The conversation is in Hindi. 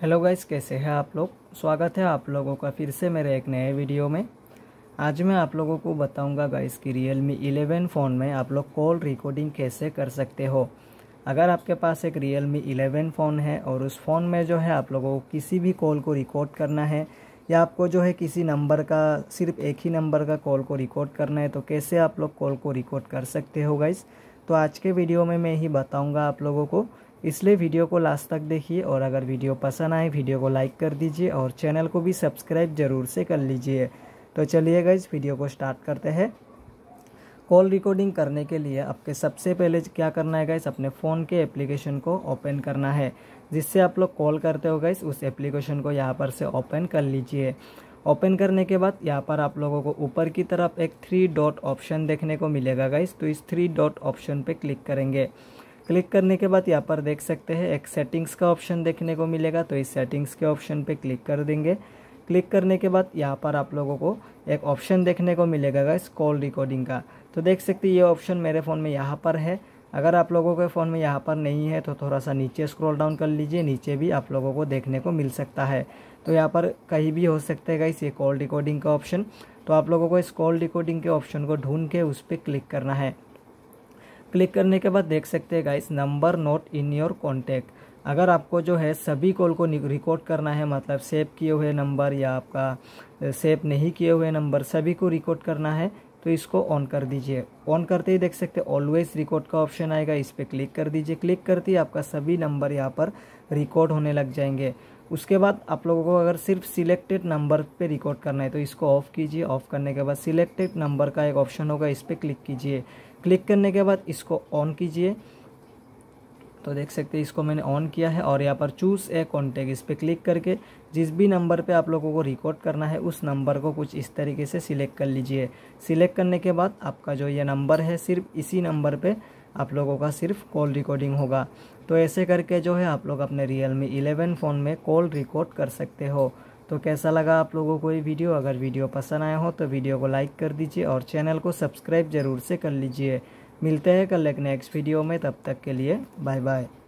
हेलो गाइस कैसे हैं आप लोग स्वागत है आप लोगों का फिर से मेरे एक नए वीडियो में आज मैं आप लोगों को बताऊंगा गाइस कि रियल मी इलेवन फ़ोन में आप लोग कॉल रिकॉर्डिंग कैसे कर सकते हो अगर आपके पास एक रियल मी इलेवन फ़ोन है और उस फ़ोन में जो है आप लोगों को किसी भी कॉल को रिकॉर्ड करना है या आपको जो है किसी नंबर का सिर्फ एक ही नंबर का कॉल को रिकॉर्ड करना है तो कैसे आप लोग कॉल को रिकॉर्ड कर सकते हो गाइस तो आज के वीडियो में मैं ही बताऊँगा आप लोगों को इसलिए वीडियो को लास्ट तक देखिए और अगर वीडियो पसंद आए वीडियो को लाइक कर दीजिए और चैनल को भी सब्सक्राइब ज़रूर से कर लीजिए तो चलिए गई वीडियो को स्टार्ट करते हैं कॉल रिकॉर्डिंग करने के लिए आपके सबसे पहले क्या करना है गाइस अपने फ़ोन के एप्लीकेशन को ओपन करना है जिससे आप लोग कॉल करते हो गाइस उस एप्लीकेशन को यहाँ पर से ओपन कर लीजिए ओपन करने के बाद यहाँ पर आप लोगों को ऊपर की तरफ एक थ्री डॉट ऑप्शन देखने को मिलेगा गाइस तो इस थ्री डॉट ऑप्शन पे क्लिक करेंगे क्लिक करने के बाद यहाँ पर देख सकते हैं एक सेटिंग्स का ऑप्शन देखने को मिलेगा तो इस सेटिंग्स के ऑप्शन पे क्लिक कर देंगे क्लिक करने के बाद यहाँ पर आप लोगों को एक ऑप्शन देखने को मिलेगा इस कॉल रिकॉर्डिंग का तो देख सकते ये ऑप्शन मेरे फ़ोन में यहाँ पर है अगर आप लोगों के फ़ोन में यहाँ पर नहीं है तो थोड़ा सा नीचे स्क्रॉल डाउन कर लीजिए नीचे भी आप लोगों को देखने को मिल सकता है तो यहाँ पर कहीं भी हो सकता है इस ये कॉल रिकॉर्डिंग का ऑप्शन तो आप लोगों को इस कॉल रिकॉर्डिंग के ऑप्शन को ढूंढ के उस पर क्लिक करना है क्लिक करने के बाद देख सकते हैं guys number note in your contact अगर आपको जो है सभी कॉल को रिकॉर्ड करना है मतलब सेव किए हुए नंबर या आपका सेव नहीं किए हुए नंबर सभी को रिकॉर्ड करना है तो इसको ऑन कर दीजिए ऑन करते ही देख सकते ऑलवेज रिकॉर्ड का ऑप्शन आएगा इस पर क्लिक कर दीजिए क्लिक करते ही आपका सभी नंबर यहाँ पर रिकॉर्ड होने लग जाएंगे उसके बाद आप लोगों को अगर सिर्फ सिलेक्टेड नंबर पे रिकॉर्ड करना है तो इसको ऑफ़ कीजिए ऑफ़ करने के बाद सिलेक्टेड नंबर का एक ऑप्शन होगा इस पर क्लिक कीजिए क्लिक करने के बाद इसको ऑन कीजिए तो देख सकते हैं इसको मैंने ऑन किया है और यहाँ पर चूज़ ए कॉन्टैक्ट इस पर क्लिक करके जिस भी नंबर पे आप लोगों को रिकॉर्ड करना है उस नंबर को कुछ इस तरीके से सिलेक्ट कर लीजिए सिलेक्ट करने के बाद आपका जो ये नंबर है सिर्फ इसी नंबर पे आप लोगों का सिर्फ कॉल रिकॉर्डिंग होगा तो ऐसे करके जो है आप लोग अपने रियल मी इलेवन फ़ोन में कॉल रिकॉर्ड कर सकते हो तो कैसा लगा आप लोगों को ये वीडियो अगर वीडियो पसंद आया हो तो वीडियो को लाइक कर दीजिए और चैनल को सब्सक्राइब ज़रूर से कर लीजिए मिलते हैं कल एक नेक्स्ट वीडियो में तब तक के लिए बाय बाय